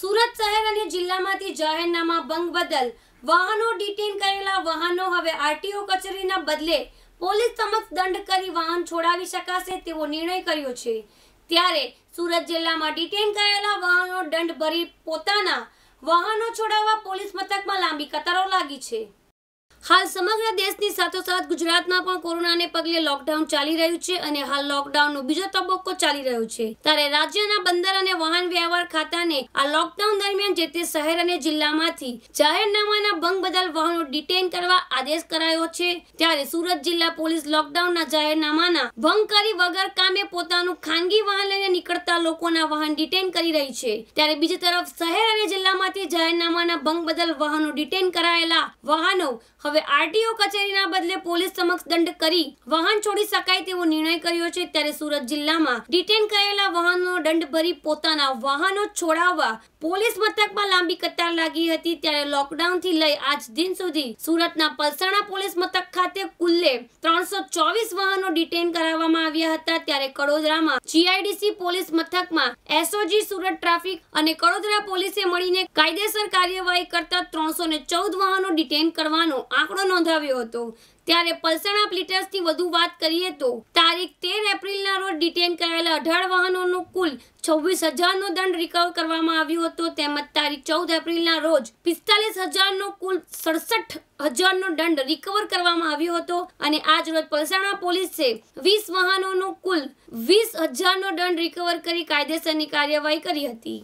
સુરત શહેર અને જિલ્લામાંથી જાહેરનામા ભંગ બદલ વાહનો ડિટેન કરેલા વાહનો હવે આરટીઓ કચેરીના બદલે પોલીસ સમક્ષ દંડ કરી વાહન છોડાવી શકાશે તેવો નિર્ણય કર્યો છે ત્યારે સુરત જિલ્લામાં ડિટેન કરાયેલા વાહનો દંડ ભરી પોતાના વાહનો છોડાવવા પોલીસ મથકમાં લાંબી કતારો લાગી છે હાલ સમગ્ર દેશની સાથોસાથ ગુજરાતમાં પણ કોરોનાને પગલે લોકડાઉન ચાલી રહ્યું છે અને હાલ લોકડાઉનનો બીજો તબક્કો ચાલી રહ્યો છે ત્યારે રાજ્યના બંદર અને વાહન વ્યવહાર ખાતાને આ લોકડાઉન દરમિયાન જે તે શહેર અને જિલ્લામાંથી જાહેરનામાના ભંગ બદલ વાહનો ડિટેન કરવા આદેશ કરાયો છે ત્યારે સુરત જિલ્લા પોલીસ લોકડાઉનના જાહેરનામાના ભંગ કરી વગર કામે પોતાનું ખાનગી વાહન લઈને નીકળતા લોકોના વાહન ડિટેન કરી રહી છે ત્યારે બીજી તરફ શહેર અને જિલ્લામાંથી જાહેરનામાના ભંગ બદલ વાહનો ડિટેન કરાયેલા વાહનો હવે આરટીઓ કચેરીના બદલે પોલીસ સમક્ષ દંડ કરી વાહન છોડી શકાય તેવો નિર્ણય કર્યો છે ત્યારે સુરત જિલ્લામાં ડિટેન કરેલા વાહનો દંડ ભરી પોતાના વાહનો છોડાવવા પોલીસ મથકમાં લાંબી કતાર લાગી હતી ત્યારે લોકડાઉનથી લઈ આજ દિન સુધી સુરતના પલસાણા પોલીસ મથક ખાતે કુલ્લે ત્રણસો ચોવીસ વાહનો ડિટેન કરાવવામાં આવ્યા હતા ત્યારે કડોદરામાં જીઆઈડીસી પોલીસ મથકમાં એસઓજી સુરત ટ્રાફિક અને કડોદરા પોલીસે મળીને કાયદેસર કાર્યવાહી કરતા ત્રણસો ને ચૌદ વાહનો ડિટેન કરવાનો આંકડો નોંધાવ્યો હતો ત્યારે પલસાણા થી વધુ વાત કરીએ તો તારીખ તેર એપ્રિલ ના રોજ ડિટેન કરાયેલા અઢાર વાહનો નું કુલ છવ્વીસ હજારનો દંડ રિકવર કરવામાં આવ્યો હતો તેમજ તારીખ ચૌદ એપ્રિલના રોજ પિસ્તાલીસ હજારનો કુલ સડસઠ હજારનો દંડ રિકવર કરવામાં આવ્યો હતો અને આજ રોજ પલસાણા પોલીસે વીસ વાહનોનો કુલ વીસ હજારનો દંડ રિકવર કરી કાયદેસરની કાર્યવાહી કરી હતી